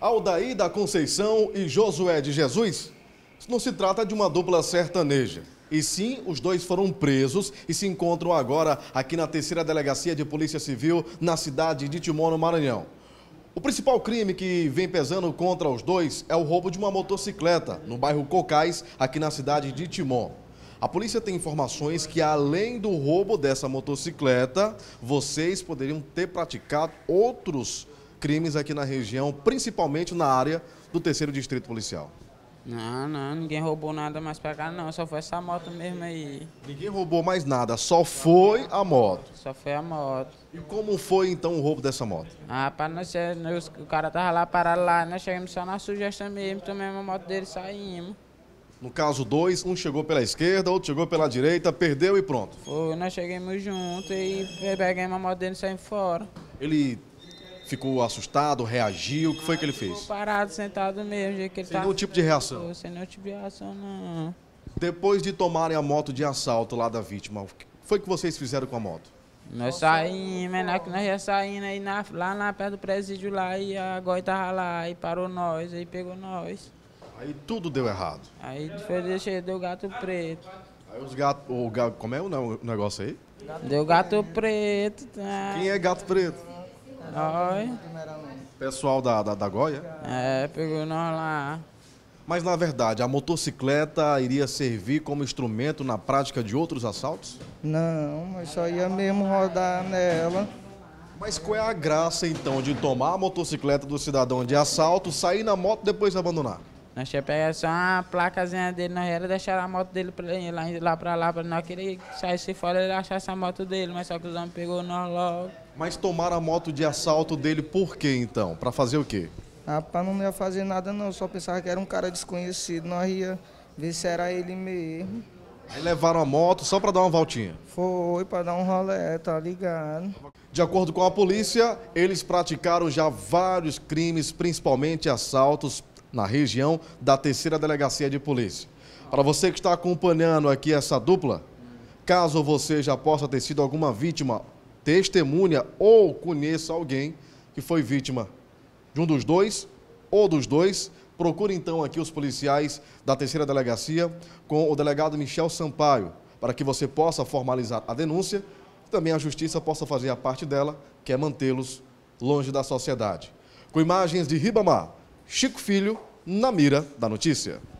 Aldaí da Conceição e Josué de Jesus. Não se trata de uma dupla sertaneja. E sim, os dois foram presos e se encontram agora aqui na terceira delegacia de Polícia Civil, na cidade de Timó, no Maranhão. O principal crime que vem pesando contra os dois é o roubo de uma motocicleta no bairro Cocais, aqui na cidade de Timó. A polícia tem informações que, além do roubo dessa motocicleta, vocês poderiam ter praticado outros crimes aqui na região, principalmente na área do terceiro distrito policial. Não, não, ninguém roubou nada mais pra cá, não. Só foi essa moto mesmo aí. Ninguém roubou mais nada, só foi a moto. Só foi a moto. E como foi então o roubo dessa moto? Ah, para nós, nós, o cara tava lá parado lá, nós chegamos só na sugestão mesmo, tomamos a moto dele e saímos. No caso dois, um chegou pela esquerda, outro chegou pela direita, perdeu e pronto. Foi, nós chegamos juntos e pegamos a moto dele e saímos fora. Ele ficou assustado, reagiu? O que foi que ele fez? Ficou parado, sentado mesmo. Que ele sem nenhum tipo de reação? você sem nenhum tipo de reação, não. Depois de tomarem a moto de assalto lá da vítima, o que foi que vocês fizeram com a moto? Nós saímos, é, né, que nós ia saímos aí na, lá na perto do presídio lá e a goi tava lá e parou nós, aí pegou nós. Aí tudo deu errado. Aí foi deixei, deu gato preto. Aí os gatos. Como é o negócio aí? Gato deu gato preto. Tá. Quem é gato preto? Oi. Pessoal da, da, da Goia? É, pegou nós lá. Mas na verdade, a motocicleta iria servir como instrumento na prática de outros assaltos? Não, mas só ia mesmo rodar nela. Mas qual é a graça então de tomar a motocicleta do cidadão de assalto, sair na moto e depois abandonar? Nós tinha pegar é só uma placazinha dele, nós era deixar a moto dele pra lá, lá pra lá, pra nós querer sair se fora ele achar essa moto dele, mas só que os homens pegou nós logo. Mas tomaram a moto de assalto dele por quê então? Para fazer o quê? pra não ia fazer nada não, só pensava que era um cara desconhecido, nós ia ver se era ele mesmo. Aí levaram a moto só para dar uma voltinha? Foi, para dar um rolé, tá ligado? De acordo com a polícia, eles praticaram já vários crimes, principalmente assaltos, na região da terceira delegacia de polícia. Para você que está acompanhando aqui essa dupla, caso você já possa ter sido alguma vítima testemunha ou conheça alguém que foi vítima de um dos dois ou dos dois, procure então aqui os policiais da terceira delegacia com o delegado Michel Sampaio, para que você possa formalizar a denúncia e também a justiça possa fazer a parte dela, que é mantê-los longe da sociedade. Com imagens de Ribamar, Chico Filho, na mira da notícia.